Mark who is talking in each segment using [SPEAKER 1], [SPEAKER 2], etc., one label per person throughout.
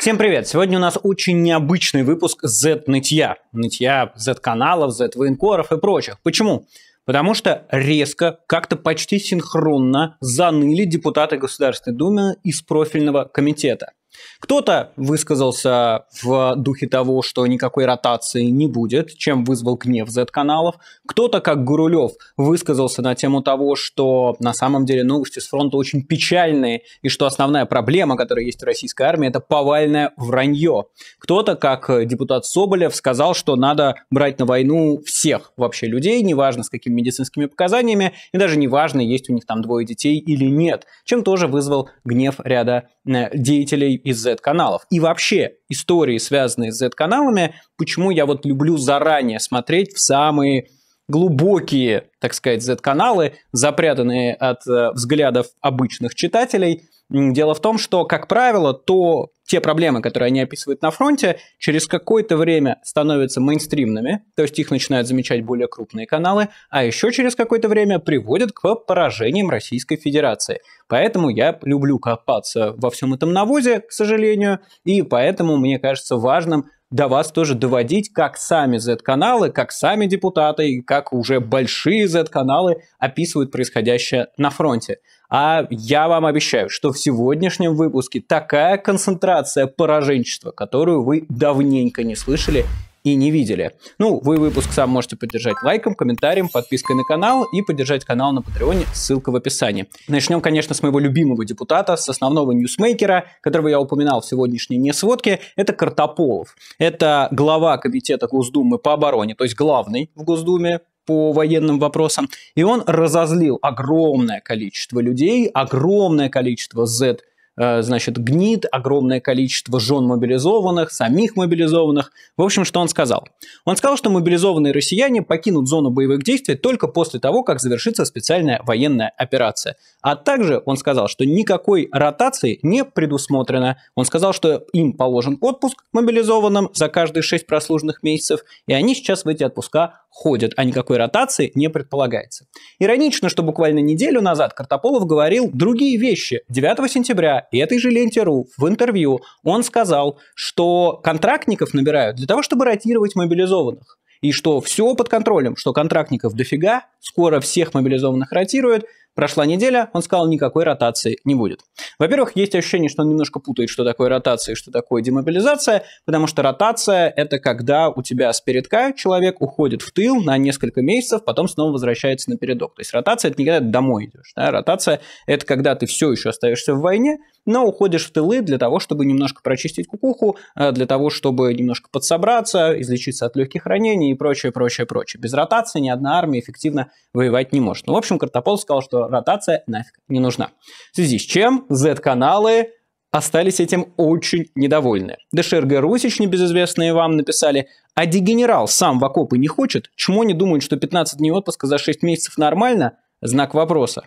[SPEAKER 1] Всем привет! Сегодня у нас очень необычный выпуск Z-нытья. Нытья Z-каналов, Z-военкоров и прочих. Почему? Потому что резко, как-то почти синхронно заныли депутаты Государственной Думы из профильного комитета. Кто-то высказался в духе того, что никакой ротации не будет, чем вызвал гнев Z-каналов. Кто-то, как Гурулев, высказался на тему того, что на самом деле новости с фронта очень печальные, и что основная проблема, которая есть в российской армии, это повальное вранье. Кто-то, как депутат Соболев, сказал, что надо брать на войну всех вообще людей, неважно с какими медицинскими показаниями, и даже неважно, есть у них там двое детей или нет, чем тоже вызвал гнев ряда Э, деятелей из Z-каналов. И вообще истории, связанные с Z-каналами, почему я вот люблю заранее смотреть в самые глубокие, так сказать, Z-каналы, запрятанные от э, взглядов обычных читателей. Дело в том, что, как правило, то те проблемы, которые они описывают на фронте, через какое-то время становятся мейнстримными, то есть их начинают замечать более крупные каналы, а еще через какое-то время приводят к поражениям Российской Федерации. Поэтому я люблю копаться во всем этом навозе, к сожалению, и поэтому мне кажется важным до вас тоже доводить, как сами Z-каналы, как сами депутаты и как уже большие Z-каналы описывают происходящее на фронте. А я вам обещаю, что в сегодняшнем выпуске такая концентрация пораженчества, которую вы давненько не слышали и не видели. Ну, вы выпуск сам можете поддержать лайком, комментарием, подпиской на канал и поддержать канал на Патреоне, ссылка в описании. Начнем, конечно, с моего любимого депутата, с основного ньюсмейкера, которого я упоминал в сегодняшней несводке, это Картополов. Это глава комитета Госдумы по обороне, то есть главный в Госдуме по военным вопросам, и он разозлил огромное количество людей, огромное количество Z Э, значит, гнит, огромное количество жен мобилизованных, самих мобилизованных. В общем, что он сказал? Он сказал, что мобилизованные россияне покинут зону боевых действий только после того, как завершится специальная военная операция. А также он сказал, что никакой ротации не предусмотрено. Он сказал, что им положен отпуск мобилизованным за каждые 6 прослуженных месяцев, и они сейчас в эти отпуска ходят, а никакой ротации не предполагается. Иронично, что буквально неделю назад Картополов говорил другие вещи. 9 сентября и этой же ленте.ру в интервью он сказал, что контрактников набирают для того, чтобы ротировать мобилизованных. И что все под контролем, что контрактников дофига, скоро всех мобилизованных ротируют, Прошла неделя, он сказал, никакой ротации не будет. Во-первых, есть ощущение, что он немножко путает, что такое ротация и что такое демобилизация, потому что ротация – это когда у тебя с передка человек уходит в тыл на несколько месяцев, потом снова возвращается на передок. То есть ротация – это не когда ты домой идешь. Да? Ротация – это когда ты все еще остаешься в войне, но уходишь в тылы для того, чтобы немножко прочистить кукуху, э, для того, чтобы немножко подсобраться, излечиться от легких ранений и прочее, прочее, прочее. Без ротации ни одна армия эффективно воевать не может. Ну, в общем, Картопол сказал, что ротация нафиг не нужна. В связи с чем Z-каналы остались этим очень недовольны. ДШРГ Русич, небезызвестные вам, написали, а дегенерал сам в окопы не хочет? Чему они думают, что 15 дней отпуска за 6 месяцев нормально? Знак вопроса.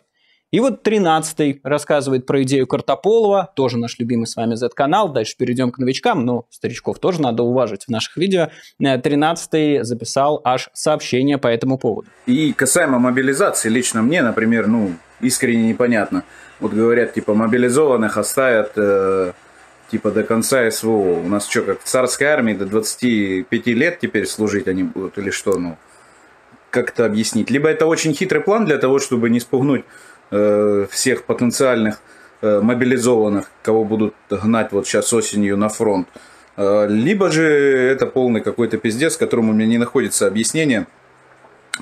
[SPEAKER 1] И вот 13 рассказывает про идею Картополова, тоже наш любимый с вами Z-канал. Дальше перейдем к новичкам, но старичков тоже надо уважить в наших видео. 13 э, записал аж сообщение по этому поводу.
[SPEAKER 2] И касаемо мобилизации, лично мне, например, ну, искренне непонятно. Вот говорят, типа, мобилизованных оставят э, типа до конца СВО. У нас что, как в царской армии до 25 лет теперь служить они будут или что? Ну, как это объяснить? Либо это очень хитрый план для того, чтобы не спугнуть Э, всех потенциальных э, мобилизованных, кого будут гнать вот сейчас осенью на фронт. Э, либо же это полный какой-то пиздец, которому у меня не находится объяснение,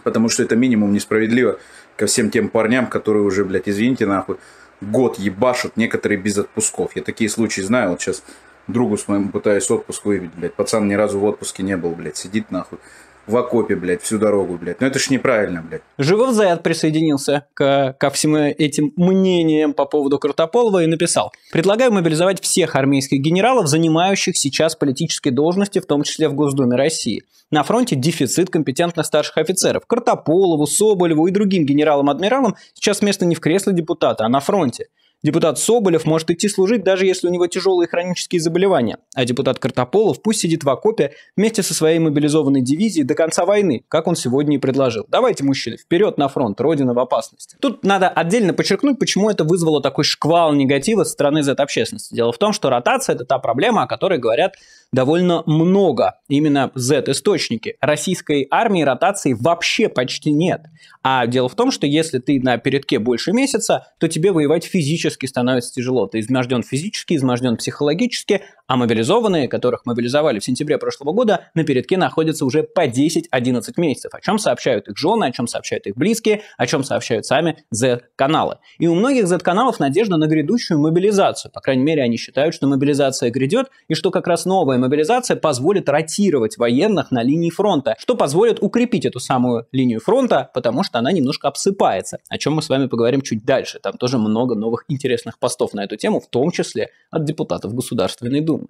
[SPEAKER 2] потому что это минимум несправедливо ко всем тем парням, которые уже, блядь, извините нахуй, год ебашут, некоторые без отпусков. Я такие случаи знаю, вот сейчас другу с моим пытаюсь отпуск выбить, блядь. Пацан ни разу в отпуске не был, блядь, сидит нахуй в окопе, блядь, всю дорогу, блядь. Ну это ж неправильно, блядь.
[SPEAKER 1] Живов Заяд присоединился к, ко всем этим мнениям по поводу Крутополова и написал. Предлагаю мобилизовать всех армейских генералов, занимающих сейчас политические должности, в том числе в Госдуме России. На фронте дефицит компетентных старших офицеров. Крутополову, Соболеву и другим генералам-адмиралам сейчас место не в кресле депутата, а на фронте. Депутат Соболев может идти служить, даже если у него тяжелые хронические заболевания, а депутат Картополов пусть сидит в окопе вместе со своей мобилизованной дивизией до конца войны, как он сегодня и предложил. Давайте, мужчины, вперед на фронт, Родина в опасности. Тут надо отдельно подчеркнуть, почему это вызвало такой шквал негатива со стороны Z-общественности. Дело в том, что ротация – это та проблема, о которой говорят довольно много, именно Z-источники. Российской армии ротации вообще почти нет. А дело в том, что если ты на передке больше месяца, то тебе воевать физически становится тяжело. Ты изможден физически, изможден психологически, а мобилизованные, которых мобилизовали в сентябре прошлого года, на передке находятся уже по 10-11 месяцев, о чем сообщают их жены, о чем сообщают их близкие, о чем сообщают сами Z-каналы. И у многих Z-каналов надежда на грядущую мобилизацию. По крайней мере, они считают, что мобилизация грядет, и что как раз новая мобилизация позволит ротировать военных на линии фронта, что позволит укрепить эту самую линию фронта, потому что она немножко обсыпается, о чем мы с вами поговорим чуть дальше. Там тоже много новых интересных постов на эту тему, в том числе от депутатов Государственной Думы безумно.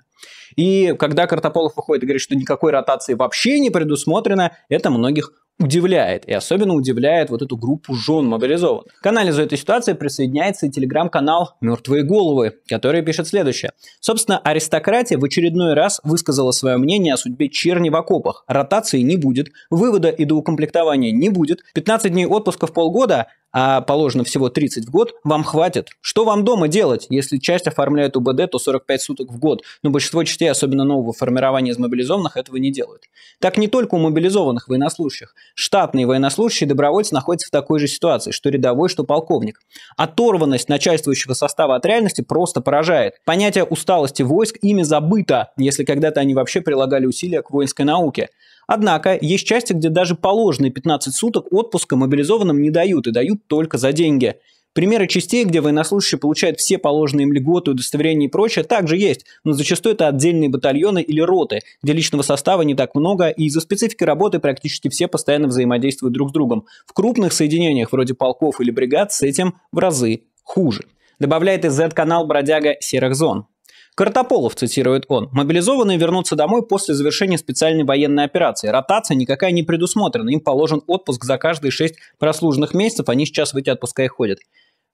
[SPEAKER 1] И когда Картополов выходит и говорит, что никакой ротации вообще не предусмотрено, это многих удивляет. И особенно удивляет вот эту группу жен мобилизованных. К анализу этой ситуации присоединяется и телеграм-канал «Мертвые головы», который пишет следующее. Собственно, аристократия в очередной раз высказала свое мнение о судьбе черни в окопах. Ротации не будет, вывода и доукомплектования не будет, 15 дней отпуска в полгода, а положено всего 30 в год, вам хватит. Что вам дома делать? Если часть оформляет УБД, то 45 суток в год. Но большинство частей, особенно нового формирования из мобилизованных, этого не делают. Так не только у мобилизованных военнослужащих. Штатные военнослужащие добровольцы находятся в такой же ситуации, что рядовой, что полковник. Оторванность начальствующего состава от реальности просто поражает. Понятие усталости войск ими забыто, если когда-то они вообще прилагали усилия к воинской науке. Однако есть части, где даже положенные 15 суток отпуска мобилизованным не дают и дают только за деньги. Примеры частей, где военнослужащие получают все положенные им льготы, удостоверения и прочее, также есть, но зачастую это отдельные батальоны или роты, где личного состава не так много, и из-за специфики работы практически все постоянно взаимодействуют друг с другом. В крупных соединениях, вроде полков или бригад, с этим в разы хуже. Добавляет из Z-канал «Бродяга серых зон». Картополов, цитирует он, мобилизованные вернутся домой после завершения специальной военной операции. Ротация никакая не предусмотрена, им положен отпуск за каждые шесть прослуженных месяцев, они сейчас в эти отпуска и ходят.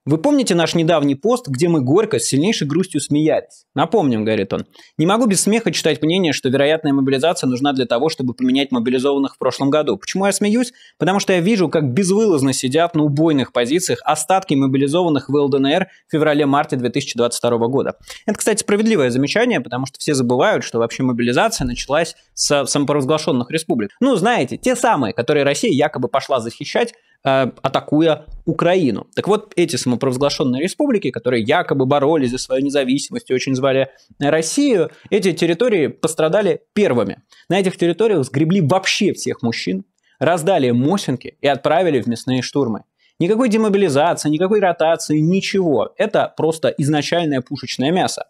[SPEAKER 1] Вы помните наш недавний пост, где мы горько, с сильнейшей грустью смеялись? Напомним, говорит он. Не могу без смеха читать мнение, что вероятная мобилизация нужна для того, чтобы поменять мобилизованных в прошлом году. Почему я смеюсь? Потому что я вижу, как безвылазно сидят на убойных позициях остатки мобилизованных в ЛДНР в феврале-марте 2022 года. Это, кстати, справедливое замечание, потому что все забывают, что вообще мобилизация началась с самопровозглашенных республик. Ну, знаете, те самые, которые Россия якобы пошла защищать Э, атакуя Украину. Так вот, эти самопровозглашенные республики, которые якобы боролись за свою независимость и очень звали э, Россию, эти территории пострадали первыми. На этих территориях сгребли вообще всех мужчин, раздали мосинки и отправили в мясные штурмы. Никакой демобилизации, никакой ротации, ничего. Это просто изначальное пушечное мясо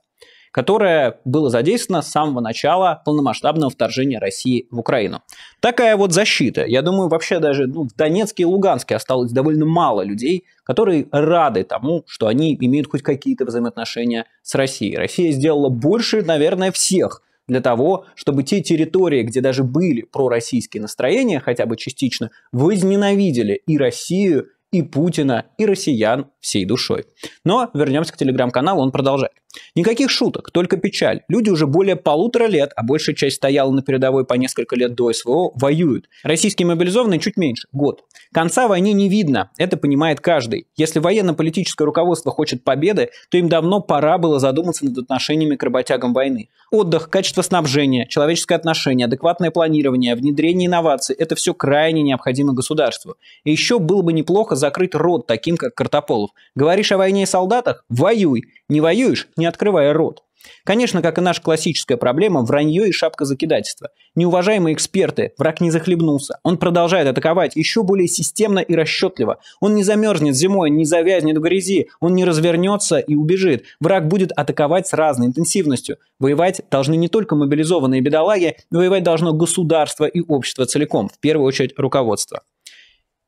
[SPEAKER 1] которое было задействовано с самого начала полномасштабного вторжения России в Украину. Такая вот защита. Я думаю, вообще даже ну, в Донецке и Луганске осталось довольно мало людей, которые рады тому, что они имеют хоть какие-то взаимоотношения с Россией. Россия сделала больше, наверное, всех для того, чтобы те территории, где даже были пророссийские настроения, хотя бы частично, возненавидели и Россию, и Путина, и россиян всей душой. Но вернемся к телеграм-каналу, он продолжает. Никаких шуток, только печаль. Люди уже более полутора лет, а большая часть стояла на передовой по несколько лет до СВО, воюют. Российские мобилизованные чуть меньше, год. Конца войны не видно, это понимает каждый. Если военно-политическое руководство хочет победы, то им давно пора было задуматься над отношениями к работягам войны. Отдых, качество снабжения, человеческое отношение, адекватное планирование, внедрение инноваций – это все крайне необходимо государству. И еще было бы неплохо закрыть рот таким, как Картополов. Говоришь о войне и солдатах? Воюй. Не воюешь? Не открывая рот. Конечно, как и наша классическая проблема, вранье и шапка закидательства. Неуважаемые эксперты, враг не захлебнулся. Он продолжает атаковать еще более системно и расчетливо. Он не замерзнет зимой, не завязнет в грязи, он не развернется и убежит. Враг будет атаковать с разной интенсивностью. Воевать должны не только мобилизованные бедолаги, воевать должно государство и общество целиком, в первую очередь руководство.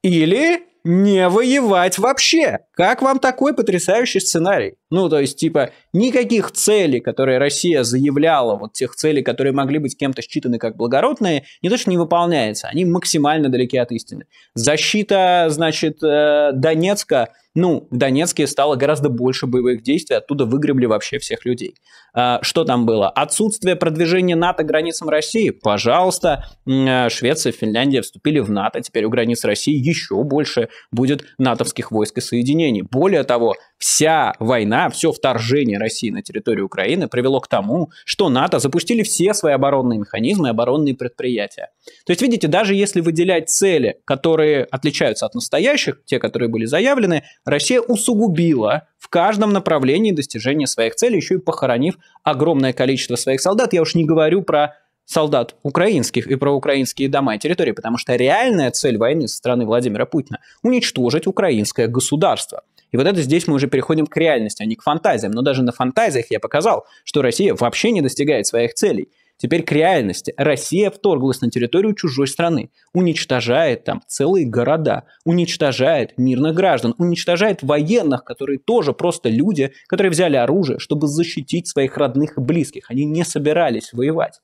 [SPEAKER 1] Или не воевать вообще. Как вам такой потрясающий сценарий? Ну, то есть, типа, никаких целей, которые Россия заявляла, вот тех целей, которые могли быть кем-то считаны как благородные, не то что не выполняется, они максимально далеки от истины. Защита, значит, э, Донецка, ну, в Донецке стало гораздо больше боевых действий, оттуда выгребли вообще всех людей. А, что там было? Отсутствие продвижения НАТО границам России? Пожалуйста, э, Швеция, Финляндия вступили в НАТО, теперь у границ России еще больше будет натовских войск и соединений вооружений. Более того, вся война, все вторжение России на территорию Украины привело к тому, что НАТО запустили все свои оборонные механизмы и оборонные предприятия. То есть, видите, даже если выделять цели, которые отличаются от настоящих, те, которые были заявлены, Россия усугубила в каждом направлении достижение своих целей, еще и похоронив огромное количество своих солдат. Я уж не говорю про солдат украинских и проукраинские дома и территории, потому что реальная цель войны со стороны Владимира Путина – уничтожить украинское государство. И вот это здесь мы уже переходим к реальности, а не к фантазиям. Но даже на фантазиях я показал, что Россия вообще не достигает своих целей. Теперь к реальности. Россия вторглась на территорию чужой страны, уничтожает там целые города, уничтожает мирных граждан, уничтожает военных, которые тоже просто люди, которые взяли оружие, чтобы защитить своих родных и близких. Они не собирались воевать.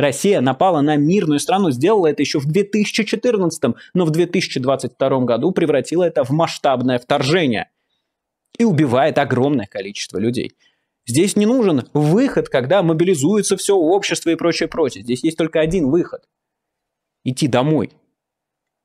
[SPEAKER 1] Россия напала на мирную страну, сделала это еще в 2014, но в 2022 году превратила это в масштабное вторжение и убивает огромное количество людей. Здесь не нужен выход, когда мобилизуется все общество и прочее, прочее. Здесь есть только один выход. Идти домой.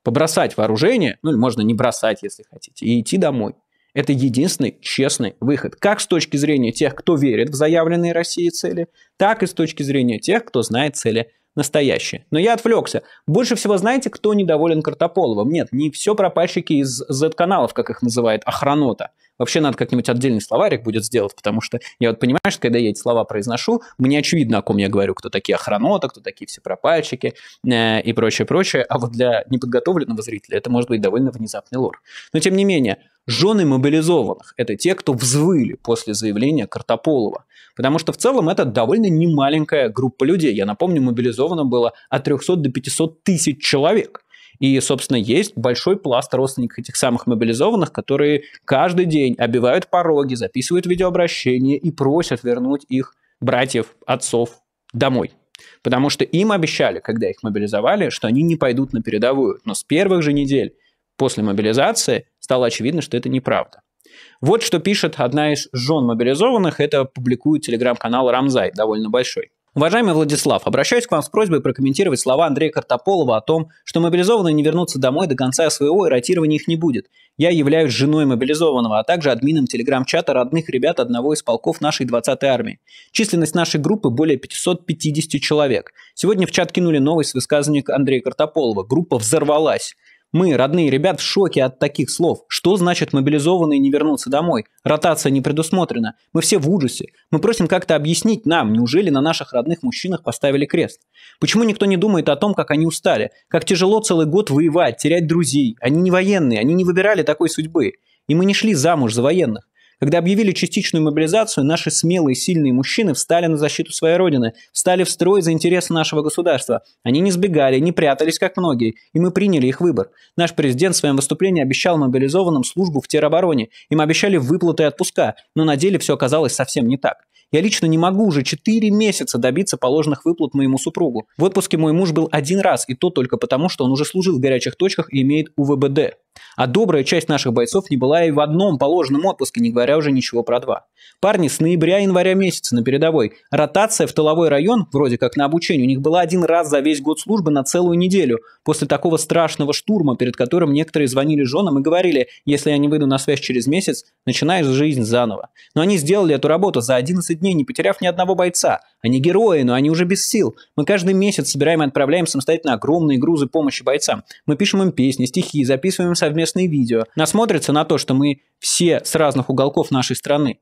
[SPEAKER 1] Побросать вооружение, ну или можно не бросать, если хотите, и идти домой. Это единственный честный выход. Как с точки зрения тех, кто верит в заявленные России цели, так и с точки зрения тех, кто знает цели настоящие. Но я отвлекся. Больше всего знаете, кто недоволен Картополовым? Нет, не все пропальщики из Z-каналов, как их называет, охранота. Вообще надо как-нибудь отдельный словарик будет сделать, потому что я вот понимаю, что когда я эти слова произношу, мне очевидно, о ком я говорю, кто такие охранота, кто такие все пропальщики э, и прочее, прочее. А вот для неподготовленного зрителя это может быть довольно внезапный лор. Но тем не менее, жены мобилизованных – это те, кто взвыли после заявления Картополова. Потому что в целом это довольно немаленькая группа людей. Я напомню, мобилизовано было от 300 до 500 тысяч человек. И, собственно, есть большой пласт родственников этих самых мобилизованных, которые каждый день обивают пороги, записывают видеообращения и просят вернуть их братьев, отцов домой. Потому что им обещали, когда их мобилизовали, что они не пойдут на передовую. Но с первых же недель после мобилизации стало очевидно, что это неправда. Вот что пишет одна из жен мобилизованных, это публикует телеграм-канал «Рамзай», довольно большой. Уважаемый Владислав, обращаюсь к вам с просьбой прокомментировать слова Андрея Картополова о том, что мобилизованные не вернутся домой до конца своего и ротирования их не будет. Я являюсь женой мобилизованного, а также админом телеграм-чата родных ребят одного из полков нашей 20-й армии. Численность нашей группы более 550 человек. Сегодня в чат кинули новость с высказывания Андрея Картополова. Группа взорвалась. Мы, родные ребят, в шоке от таких слов. Что значит мобилизованные не вернутся домой? Ротация не предусмотрена. Мы все в ужасе. Мы просим как-то объяснить нам, неужели на наших родных мужчинах поставили крест? Почему никто не думает о том, как они устали? Как тяжело целый год воевать, терять друзей? Они не военные, они не выбирали такой судьбы. И мы не шли замуж за военных. Когда объявили частичную мобилизацию, наши смелые, сильные мужчины встали на защиту своей родины, встали в строй за интересы нашего государства. Они не сбегали, не прятались, как многие, и мы приняли их выбор. Наш президент в своем выступлении обещал мобилизованным службу в теробороне. Им обещали выплаты и отпуска, но на деле все оказалось совсем не так. Я лично не могу уже 4 месяца добиться положенных выплат моему супругу. В отпуске мой муж был один раз, и то только потому, что он уже служил в горячих точках и имеет УВБД. А добрая часть наших бойцов не была и в одном положенном отпуске, не говоря уже ничего про два. Парни с ноября-января месяца на передовой. Ротация в тыловой район, вроде как на обучение, у них была один раз за весь год службы на целую неделю, после такого страшного штурма, перед которым некоторые звонили женам и говорили, если я не выйду на связь через месяц, начинаешь жизнь заново. Но они сделали эту работу за 11 дней, не потеряв ни одного бойца. Они герои, но они уже без сил. Мы каждый месяц собираем и отправляем самостоятельно огромные грузы помощи бойцам. Мы пишем им песни, стихи, записываем совместные видео, насмотрятся на то, что мы все с разных уголков нашей страны.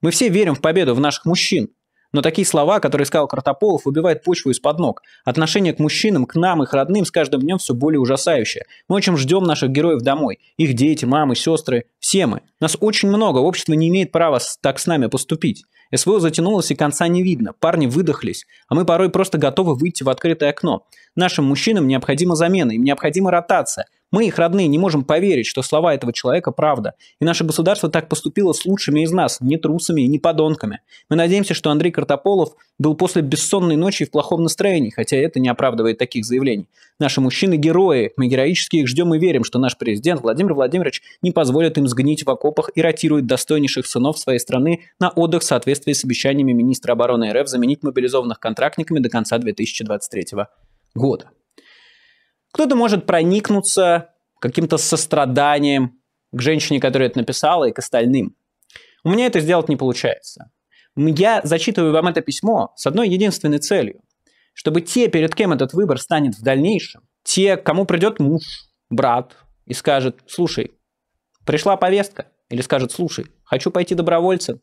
[SPEAKER 1] Мы все верим в победу в наших мужчин. Но такие слова, которые сказал Картополов, убивают почву из-под ног. Отношение к мужчинам, к нам, их родным с каждым днем все более ужасающее. Мы очень ждем наших героев домой. Их дети, мамы, сестры, все мы. Нас очень много, общество не имеет права так с нами поступить. СВО затянулось и конца не видно, парни выдохлись, а мы порой просто готовы выйти в открытое окно. Нашим мужчинам необходима замена, им необходима ротация. Мы, их родные, не можем поверить, что слова этого человека правда. И наше государство так поступило с лучшими из нас, не трусами и не подонками. Мы надеемся, что Андрей Картополов был после бессонной ночи в плохом настроении, хотя это не оправдывает таких заявлений. Наши мужчины – герои, мы героически их ждем и верим, что наш президент Владимир Владимирович не позволит им сгнить в окопах и ротирует достойнейших сынов своей страны на отдых в соответствии с обещаниями министра обороны РФ заменить мобилизованных контрактниками до конца 2023 года. Кто-то может проникнуться каким-то состраданием к женщине, которая это написала, и к остальным. У меня это сделать не получается. Я зачитываю вам это письмо с одной единственной целью. Чтобы те, перед кем этот выбор станет в дальнейшем, те, кому придет муж, брат, и скажет, слушай, пришла повестка, или скажет, слушай, хочу пойти добровольцем,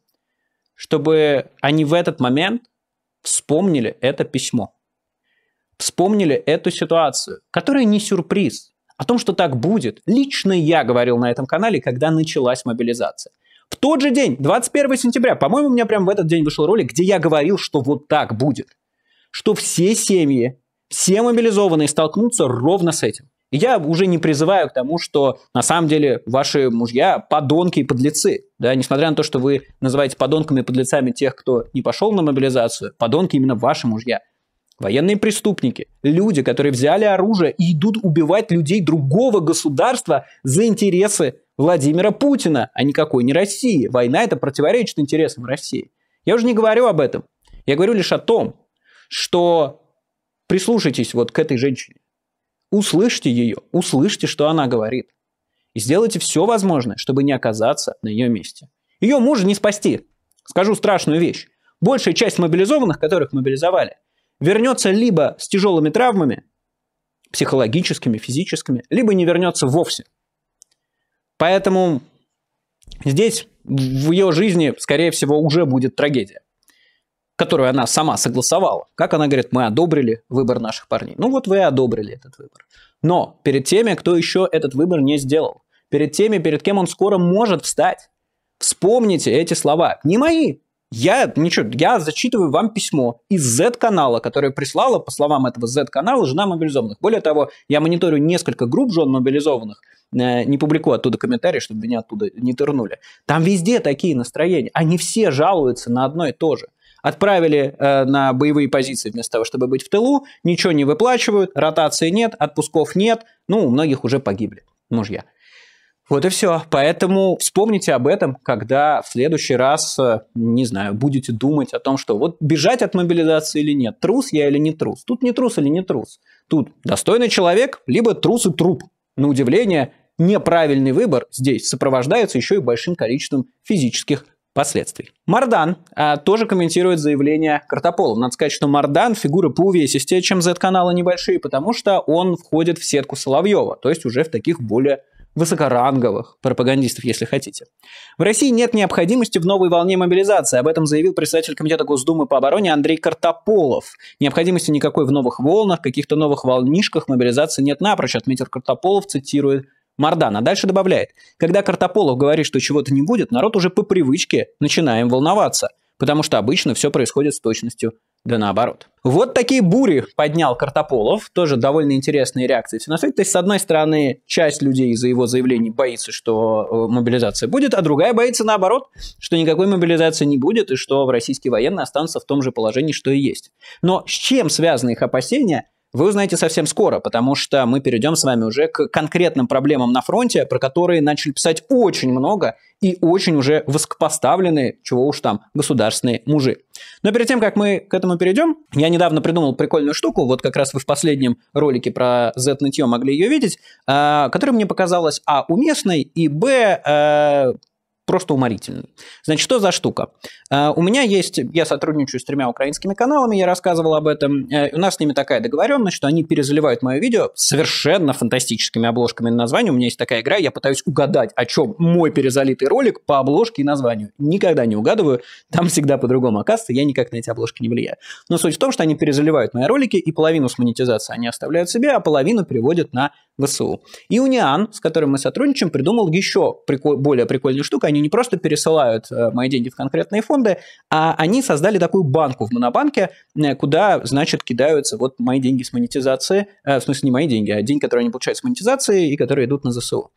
[SPEAKER 1] чтобы они в этот момент вспомнили это письмо вспомнили эту ситуацию, которая не сюрприз. О том, что так будет, лично я говорил на этом канале, когда началась мобилизация. В тот же день, 21 сентября, по-моему, у меня прямо в этот день вышел ролик, где я говорил, что вот так будет. Что все семьи, все мобилизованные столкнутся ровно с этим. И я уже не призываю к тому, что на самом деле ваши мужья подонки и подлецы. Да, несмотря на то, что вы называете подонками и подлецами тех, кто не пошел на мобилизацию, подонки именно ваши мужья. Военные преступники, люди, которые взяли оружие и идут убивать людей другого государства за интересы Владимира Путина, а никакой не России. Война это противоречит интересам России. Я уже не говорю об этом. Я говорю лишь о том, что прислушайтесь вот к этой женщине. Услышьте ее, услышьте, что она говорит. И сделайте все возможное, чтобы не оказаться на ее месте. Ее мужа не спасти. Скажу страшную вещь. Большая часть мобилизованных, которых мобилизовали – вернется либо с тяжелыми травмами, психологическими, физическими, либо не вернется вовсе. Поэтому здесь в ее жизни, скорее всего, уже будет трагедия, которую она сама согласовала. Как она говорит, мы одобрили выбор наших парней. Ну вот вы и одобрили этот выбор. Но перед теми, кто еще этот выбор не сделал, перед теми, перед кем он скоро может встать, вспомните эти слова. Не мои, я, ничего, я зачитываю вам письмо из Z-канала, которое прислала, по словам этого Z-канала, жена мобилизованных. Более того, я мониторю несколько групп жен мобилизованных, э, не публикую оттуда комментарии, чтобы меня оттуда не тырнули. Там везде такие настроения. Они все жалуются на одно и то же. Отправили э, на боевые позиции вместо того, чтобы быть в тылу, ничего не выплачивают, ротации нет, отпусков нет, ну, у многих уже погибли мужья. Вот и все. Поэтому вспомните об этом, когда в следующий раз, э, не знаю, будете думать о том, что вот бежать от мобилизации или нет, трус я или не трус. Тут не трус или не трус. Тут достойный человек, либо трус и труп. На удивление, неправильный выбор здесь сопровождается еще и большим количеством физических последствий. Мардан а, тоже комментирует заявление Картополова. Надо сказать, что Мардан – фигура по увесистее, чем Z-канала небольшие, потому что он входит в сетку Соловьева, то есть уже в таких более высокоранговых пропагандистов, если хотите. В России нет необходимости в новой волне мобилизации. Об этом заявил председатель Комитета Госдумы по обороне Андрей Картополов. Необходимости никакой в новых волнах, каких-то новых волнишках мобилизации нет напрочь, отметил Картополов, цитирует Мардан. А дальше добавляет. Когда Картополов говорит, что чего-то не будет, народ уже по привычке начинаем волноваться, потому что обычно все происходит с точностью да наоборот. Вот такие бури поднял Картополов, тоже довольно интересные реакции То есть, с одной стороны, часть людей из-за его заявлений боится, что э, мобилизация будет, а другая боится наоборот, что никакой мобилизации не будет и что российские военные останутся в том же положении, что и есть. Но с чем связаны их опасения, вы узнаете совсем скоро, потому что мы перейдем с вами уже к конкретным проблемам на фронте, про которые начали писать очень много и очень уже высокопоставленные, чего уж там, государственные мужи. Но перед тем, как мы к этому перейдем, я недавно придумал прикольную штуку, вот как раз вы в последнем ролике про Z-нытье могли ее видеть, э, которая мне показалась, а, уместной, и, б, э, просто уморительный. Значит, что за штука? А, у меня есть, я сотрудничаю с тремя украинскими каналами, я рассказывал об этом. Э, у нас с ними такая договоренность, что они перезаливают мое видео совершенно фантастическими обложками на название. У меня есть такая игра, я пытаюсь угадать, о чем мой перезалитый ролик по обложке и названию. Никогда не угадываю, там всегда по-другому оказывается, я никак на эти обложки не влияю. Но суть в том, что они перезаливают мои ролики, и половину с монетизации они оставляют себе, а половину переводят на ВСУ. И Униан, с которым мы сотрудничаем, придумал еще прикол- более прикольную штуку. Они не просто пересылают э, мои деньги в конкретные фонды, а они создали такую банку в Монобанке, э, куда, значит, кидаются вот мои деньги с монетизации, э, в смысле не мои деньги, а деньги, которые они получают с монетизации и которые идут на ЗСУ.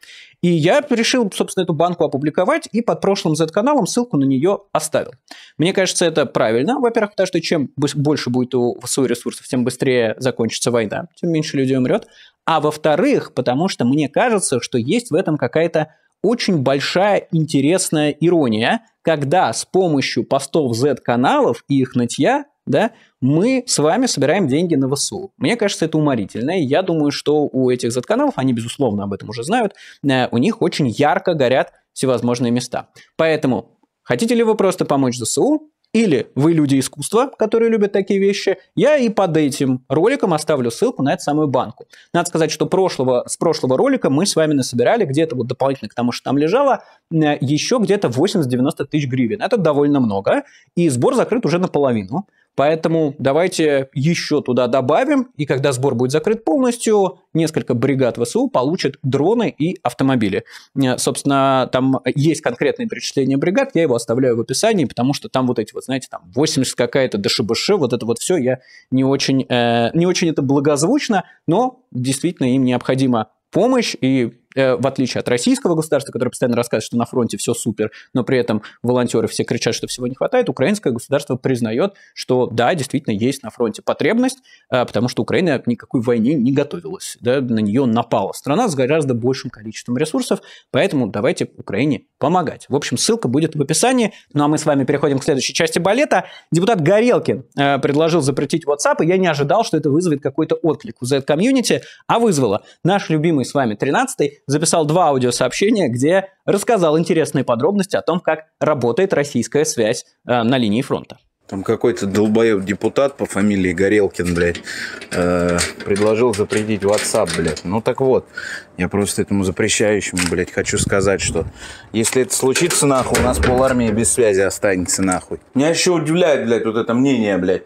[SPEAKER 1] И я решил, собственно, эту банку опубликовать и под прошлым Z-каналом ссылку на нее оставил. Мне кажется, это правильно, во-первых, потому что чем больше будет у ВСУ ресурсов, тем быстрее закончится война, тем меньше людей умрет. А во-вторых, потому что мне кажется, что есть в этом какая-то очень большая интересная ирония, когда с помощью постов Z-каналов и их нытья да, мы с вами собираем деньги на ВСУ. Мне кажется, это уморительно, я думаю, что у этих Z-каналов, они, безусловно, об этом уже знают, э, у них очень ярко горят всевозможные места. Поэтому, хотите ли вы просто помочь ЗСУ, или вы люди искусства, которые любят такие вещи. Я и под этим роликом оставлю ссылку на эту самую банку. Надо сказать, что прошлого, с прошлого ролика мы с вами насобирали где-то вот дополнительно к тому, что там лежало, э, еще где-то 80-90 тысяч гривен. Это довольно много. И сбор закрыт уже наполовину. Поэтому давайте еще туда добавим, и когда сбор будет закрыт полностью, несколько бригад ВСУ получат дроны и автомобили. Э, собственно, там есть конкретные перечисление бригад, я его оставляю в описании, потому что там вот эти вот, знаете, там 80 какая-то ДШБШ, вот это вот все, я не очень, э, не очень это благозвучно, но действительно им необходима помощь, и Э, в отличие от российского государства, которое постоянно рассказывает, что на фронте все супер, но при этом волонтеры все кричат, что всего не хватает, украинское государство признает, что да, действительно есть на фронте потребность, э, потому что Украина к никакой войне не готовилась, да, на нее напала страна с гораздо большим количеством ресурсов, поэтому давайте Украине помогать. В общем, ссылка будет в описании. Ну а мы с вами переходим к следующей части балета. Депутат Горелкин э, предложил запретить WhatsApp, и я не ожидал, что это вызовет какой-то отклик у Z-комьюнити, а вызвало. Наш любимый с вами 13 записал два аудиосообщения, где рассказал интересные подробности о том, как работает российская связь э, на линии фронта. Там какой-то долбоеб депутат по фамилии Горелкин, блядь, э, предложил запретить
[SPEAKER 2] WhatsApp, блядь. Ну так вот, я просто этому запрещающему, блядь, хочу сказать, что если это случится, нахуй, у нас пол без связи останется, нахуй. Меня еще удивляет, блядь, вот это мнение, блядь.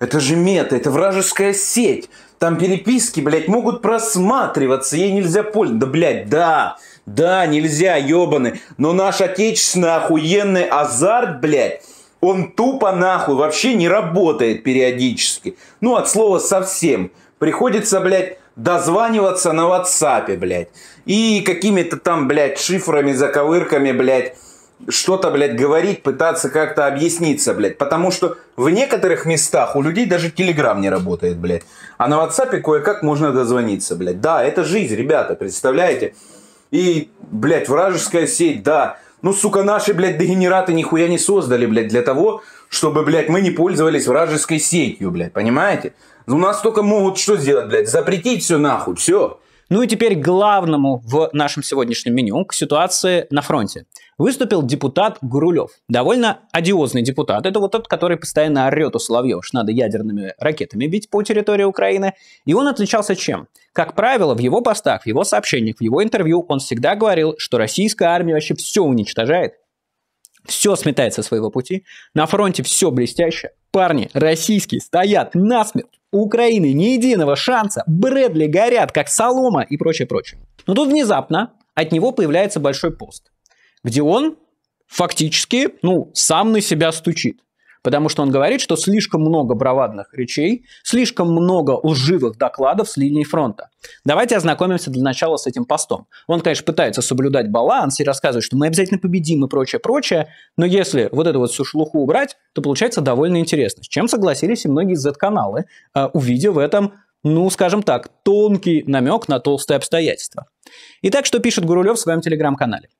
[SPEAKER 2] Это же мета, это вражеская сеть. Там переписки, блядь, могут просматриваться, ей нельзя пользоваться. Да, блядь, да, да, нельзя, ебаны. Но наш отечественный охуенный азарт, блядь, он тупо нахуй вообще не работает периодически. Ну, от слова совсем. Приходится, блядь, дозваниваться на WhatsApp, блядь. И какими-то там, блядь, шифрами, заковырками, блядь, что-то, блядь, говорить, пытаться как-то объясниться, блядь. Потому что в некоторых местах у людей даже Телеграм не работает, блядь. А на WhatsApp кое-как можно дозвониться, блядь. Да, это жизнь, ребята, представляете? И, блядь, вражеская сеть, да. Ну, сука, наши, блядь, дегенераты нихуя не создали, блядь, для того, чтобы, блядь, мы не
[SPEAKER 1] пользовались вражеской сетью, блядь, понимаете? У нас только могут что сделать, блядь, запретить все нахуй, все. Ну и теперь к главному в нашем сегодняшнем меню, к ситуации на фронте выступил депутат Гурулев. Довольно одиозный депутат. Это вот тот, который постоянно орет у Соловьев, что надо ядерными ракетами бить по территории Украины. И он отличался чем? Как правило, в его постах, в его сообщениях, в его интервью он всегда говорил, что российская армия вообще все уничтожает, все сметается со своего пути, на фронте все блестяще. Парни российские стоят насмерть, у Украины ни единого шанса, Брэдли горят, как солома и прочее-прочее. Но тут внезапно от него появляется большой пост где он фактически, ну, сам на себя стучит. Потому что он говорит, что слишком много бравадных речей, слишком много лживых докладов с линии фронта. Давайте ознакомимся для начала с этим постом. Он, конечно, пытается соблюдать баланс и рассказывает, что мы обязательно победим и прочее, прочее. Но если вот эту вот всю шелуху убрать, то получается довольно интересно. С чем согласились и многие Z-каналы, а, увидев в этом ну, скажем так, тонкий намек на толстые обстоятельства. Итак, что пишет Гурулев в своем телеграм-канале?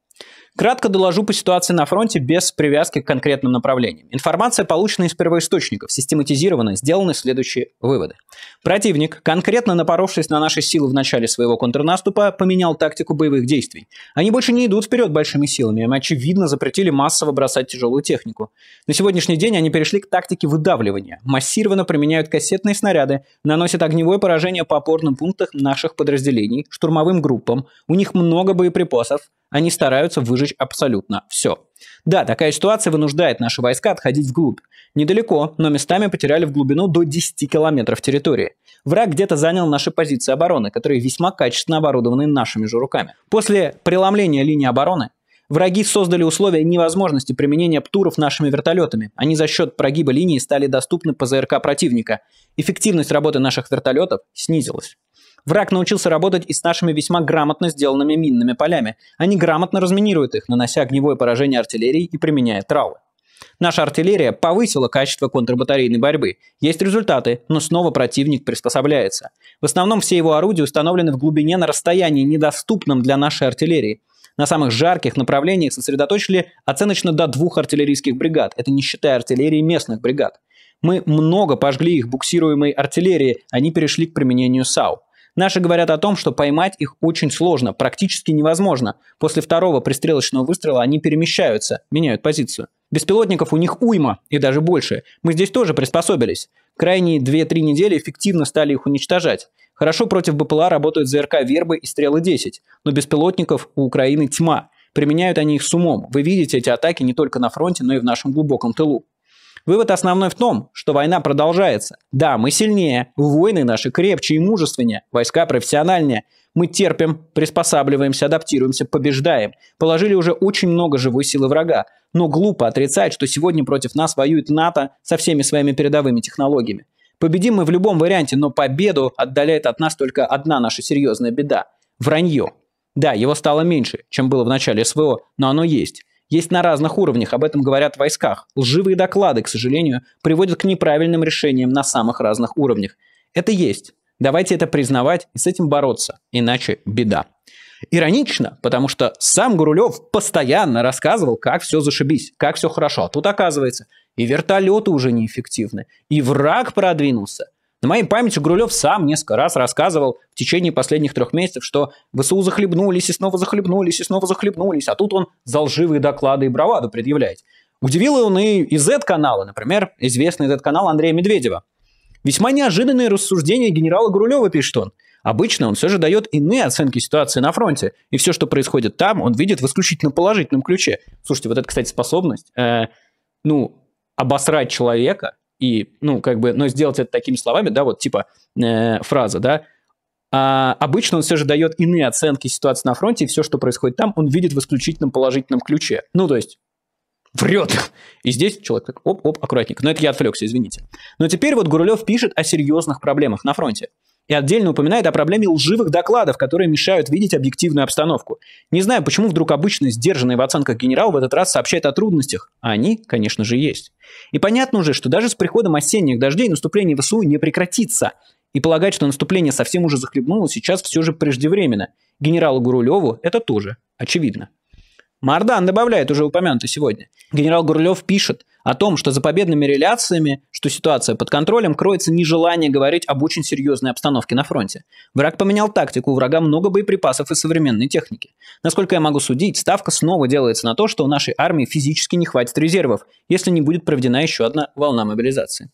[SPEAKER 1] Кратко доложу по ситуации на фронте без привязки к конкретным направлениям. Информация получена из первоисточников, систематизирована, сделаны следующие выводы. Противник, конкретно напоровшись на наши силы в начале своего контрнаступа, поменял тактику боевых действий. Они больше не идут вперед большими силами, им очевидно запретили массово бросать тяжелую технику. На сегодняшний день они перешли к тактике выдавливания, массированно применяют кассетные снаряды, наносят огневое поражение по опорным пунктам наших подразделений, штурмовым группам, у них много боеприпасов, они стараются выжечь абсолютно все. Да, такая ситуация вынуждает наши войска отходить вглубь. Недалеко, но местами потеряли в глубину до 10 километров территории. Враг где-то занял наши позиции обороны, которые весьма качественно оборудованы нашими же руками. После преломления линии обороны Враги создали условия невозможности применения ПТУРов нашими вертолетами. Они за счет прогиба линии стали доступны по зрк противника. Эффективность работы наших вертолетов снизилась. Враг научился работать и с нашими весьма грамотно сделанными минными полями. Они грамотно разминируют их, нанося огневое поражение артиллерии и применяя травы. Наша артиллерия повысила качество контрбатарейной борьбы. Есть результаты, но снова противник приспосабляется. В основном все его орудия установлены в глубине на расстоянии, недоступном для нашей артиллерии. На самых жарких направлениях сосредоточили оценочно до двух артиллерийских бригад, это не считая артиллерии местных бригад. Мы много пожгли их буксируемой артиллерии, они перешли к применению САУ. Наши говорят о том, что поймать их очень сложно, практически невозможно. После второго пристрелочного выстрела они перемещаются, меняют позицию. Беспилотников у них уйма, и даже больше. Мы здесь тоже приспособились. Крайние 2-3 недели эффективно стали их уничтожать. Хорошо против БПЛА работают ЗРК «Вербы» и «Стрелы-10», но беспилотников у Украины тьма. Применяют они их с умом. Вы видите эти атаки не только на фронте, но и в нашем глубоком тылу. Вывод основной в том, что война продолжается. Да, мы сильнее, войны наши крепче и мужественнее, войска профессиональнее. Мы терпим, приспосабливаемся, адаптируемся, побеждаем. Положили уже очень много живой силы врага. Но глупо отрицать, что сегодня против нас воюет НАТО со всеми своими передовыми технологиями. Победим мы в любом варианте, но победу отдаляет от нас только одна наша серьезная беда – вранье. Да, его стало меньше, чем было в начале СВО, но оно есть есть на разных уровнях, об этом говорят в войсках. Лживые доклады, к сожалению, приводят к неправильным решениям на самых разных уровнях. Это есть. Давайте это признавать и с этим бороться, иначе беда. Иронично, потому что сам Гурулев постоянно рассказывал, как все зашибись, как все хорошо. А тут оказывается, и вертолеты уже неэффективны, и враг продвинулся, на моей памяти Грулев сам несколько раз рассказывал в течение последних трех месяцев, что ВСУ захлебнулись и снова захлебнулись и снова захлебнулись, а тут он за лживые доклады и браваду предъявляет. Удивило он и из Z-канала, например, известный Z-канал Андрея Медведева. Весьма неожиданные рассуждения генерала Грулева, пишет он. Обычно он все же дает иные оценки ситуации на фронте, и все, что происходит там, он видит в исключительно положительном ключе. Слушайте, вот это, кстати, способность, э, ну, обосрать человека, и, ну, как бы, но сделать это такими словами, да, вот типа э, фраза, да, а обычно он все же дает иные оценки ситуации на фронте, и все, что происходит там, он видит в исключительном положительном ключе. Ну, то есть, врет. И здесь человек так, оп-оп, аккуратненько. Но это я отвлекся, извините. Но теперь вот Гурулев пишет о серьезных проблемах на фронте и отдельно упоминает о проблеме лживых докладов, которые мешают видеть объективную обстановку. Не знаю, почему вдруг обычно сдержанный в оценках генерал в этот раз сообщает о трудностях, а они, конечно же, есть. И понятно уже, что даже с приходом осенних дождей наступление ВСУ не прекратится, и полагать, что наступление совсем уже захлебнуло, сейчас все же преждевременно. Генералу Гурулеву это тоже очевидно. Мардан добавляет уже упомянутый сегодня. Генерал Гурулев пишет – о том, что за победными реляциями, что ситуация под контролем, кроется нежелание говорить об очень серьезной обстановке на фронте. Враг поменял тактику, у врага много боеприпасов и современной техники. Насколько я могу судить, ставка снова делается на то, что у нашей армии физически не хватит резервов, если не будет проведена еще одна волна мобилизации.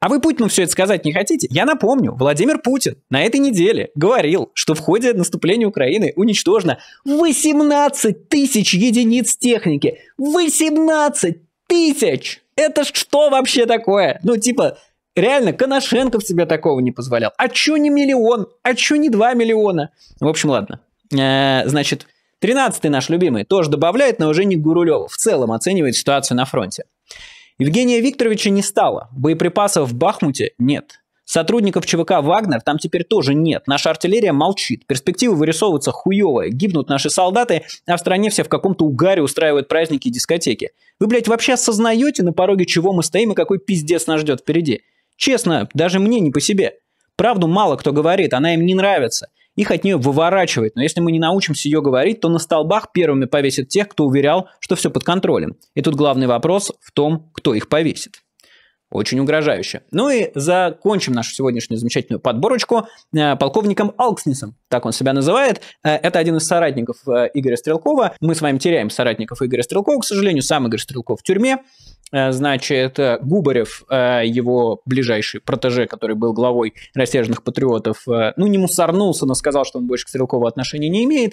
[SPEAKER 1] А вы Путину все это сказать не хотите? Я напомню, Владимир Путин на этой неделе говорил, что в ходе наступления Украины уничтожено 18 тысяч единиц техники. 18 тысяч! Это что вообще такое? Ну, типа, реально, Коношенко в себе такого не позволял. А чё не миллион? А чё не два миллиона? В общем, ладно. Э, значит, тринадцатый наш любимый тоже добавляет, но уже не Гурулева. В целом оценивает ситуацию на фронте. Евгения Викторовича не стало. Боеприпасов в Бахмуте нет. Сотрудников ЧВК «Вагнер» там теперь тоже нет. Наша артиллерия молчит. Перспективы вырисовываются хуевые. Гибнут наши солдаты, а в стране все в каком-то угаре устраивают праздники и дискотеки. Вы, блядь, вообще осознаете, на пороге чего мы стоим и какой пиздец нас ждет впереди? Честно, даже мне не по себе. Правду мало кто говорит, она им не нравится. Их от нее выворачивает, но если мы не научимся ее говорить, то на столбах первыми повесят тех, кто уверял, что все под контролем. И тут главный вопрос в том, кто их повесит. Очень угрожающе. Ну и закончим нашу сегодняшнюю замечательную подборочку э, полковником Алкснисом, так он себя называет. Э, это один из соратников э, Игоря Стрелкова. Мы с вами теряем соратников Игоря Стрелкова, к сожалению. Сам Игорь Стрелков в тюрьме. Значит, Губарев, его ближайший протеже, который был главой рассерженных патриотов, ну, не мусорнулся, но сказал, что он больше к Стрелкову отношения не имеет.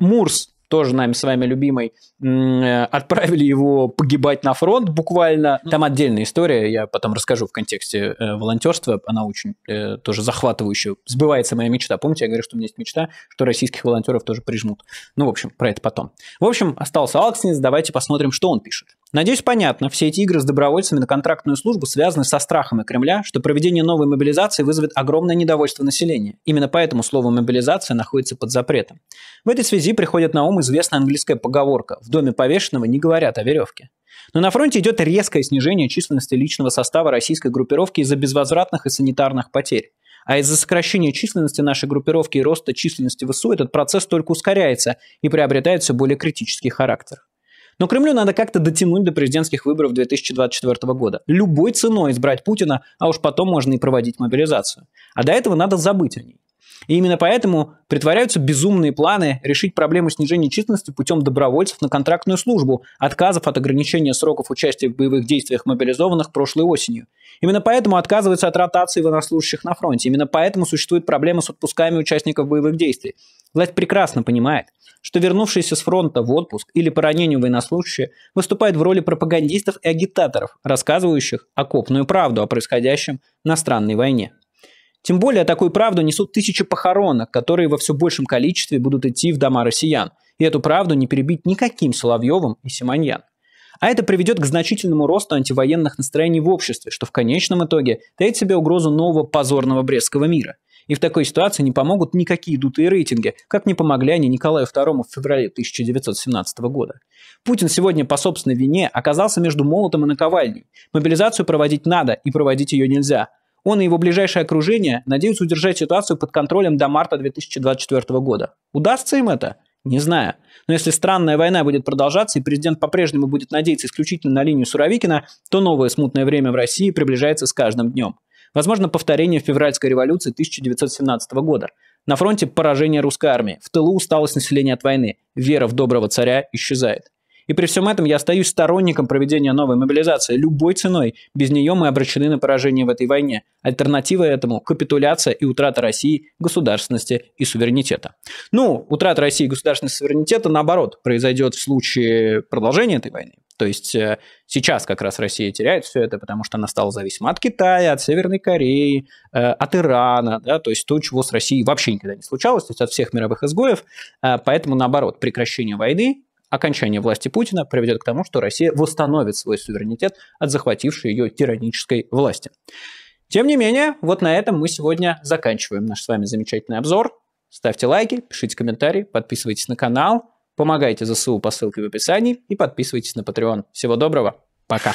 [SPEAKER 1] Мурс, тоже нами с вами любимый, э, отправили его погибать на фронт буквально. Там отдельная история, я потом расскажу в контексте э, волонтерства, она очень э, тоже захватывающая. Сбывается моя мечта. Помните, я говорю, что у меня есть мечта, что российских волонтеров тоже прижмут. Ну, в общем, про это потом. В общем, остался Алкснис, давайте посмотрим, что он пишет. Надеюсь, понятно, все эти игры с добровольцами на контрактную службу связаны со страхами Кремля, что проведение новой мобилизации вызовет огромное недовольство населения. Именно поэтому слово «мобилизация» находится под запретом. В этой связи приходит на ум известная английская поговорка «в доме повешенного не говорят о веревке». Но на фронте идет резкое снижение численности личного состава российской группировки из-за безвозвратных и санитарных потерь. А из-за сокращения численности нашей группировки и роста численности ВСУ этот процесс только ускоряется и приобретает все более критический характер. Но Кремлю надо как-то дотянуть до президентских выборов 2024 года. Любой ценой избрать Путина, а уж потом можно и проводить мобилизацию. А до этого надо забыть о ней. И именно поэтому притворяются безумные планы решить проблему снижения численности путем добровольцев на контрактную службу, отказов от ограничения сроков участия в боевых действиях мобилизованных прошлой осенью. Именно поэтому отказываются от ротации военнослужащих на фронте. Именно поэтому существует проблема с отпусками участников боевых действий. Власть прекрасно понимает, что вернувшиеся с фронта в отпуск или по ранению военнослужащие выступают в роли пропагандистов и агитаторов, рассказывающих окопную правду о происходящем на странной войне. Тем более такую правду несут тысячи похоронок, которые во все большем количестве будут идти в дома россиян. И эту правду не перебить никаким Соловьевым и Симоньян. А это приведет к значительному росту антивоенных настроений в обществе, что в конечном итоге дает себе угрозу нового позорного брестского мира. И в такой ситуации не помогут никакие дутые рейтинги, как не помогли они Николаю II в феврале 1917 года. Путин сегодня по собственной вине оказался между молотом и наковальней. Мобилизацию проводить надо, и проводить ее нельзя – он и его ближайшее окружение надеются удержать ситуацию под контролем до марта 2024 года. Удастся им это? Не знаю. Но если странная война будет продолжаться и президент по-прежнему будет надеяться исключительно на линию Суровикина, то новое смутное время в России приближается с каждым днем. Возможно, повторение февральской революции 1917 года. На фронте поражение русской армии, в тылу усталость населения от войны, вера в доброго царя исчезает. И при всем этом я остаюсь сторонником проведения новой мобилизации любой ценой. Без нее мы обречены на поражение в этой войне. Альтернатива этому – капитуляция и утрата России государственности и суверенитета. Ну, утрата России государственности и суверенитета, наоборот, произойдет в случае продолжения этой войны. То есть э, сейчас как раз Россия теряет все это, потому что она стала зависима от Китая, от Северной Кореи, э, от Ирана, да, то есть то, чего с Россией вообще никогда не случалось, то есть от всех мировых изгоев. Э, поэтому, наоборот, прекращение войны Окончание власти Путина приведет к тому, что Россия восстановит свой суверенитет от захватившей ее тиранической власти. Тем не менее, вот на этом мы сегодня заканчиваем наш с вами замечательный обзор. Ставьте лайки, пишите комментарии, подписывайтесь на канал, помогайте ЗСУ по ссылке в описании и подписывайтесь на Patreon. Всего доброго, пока!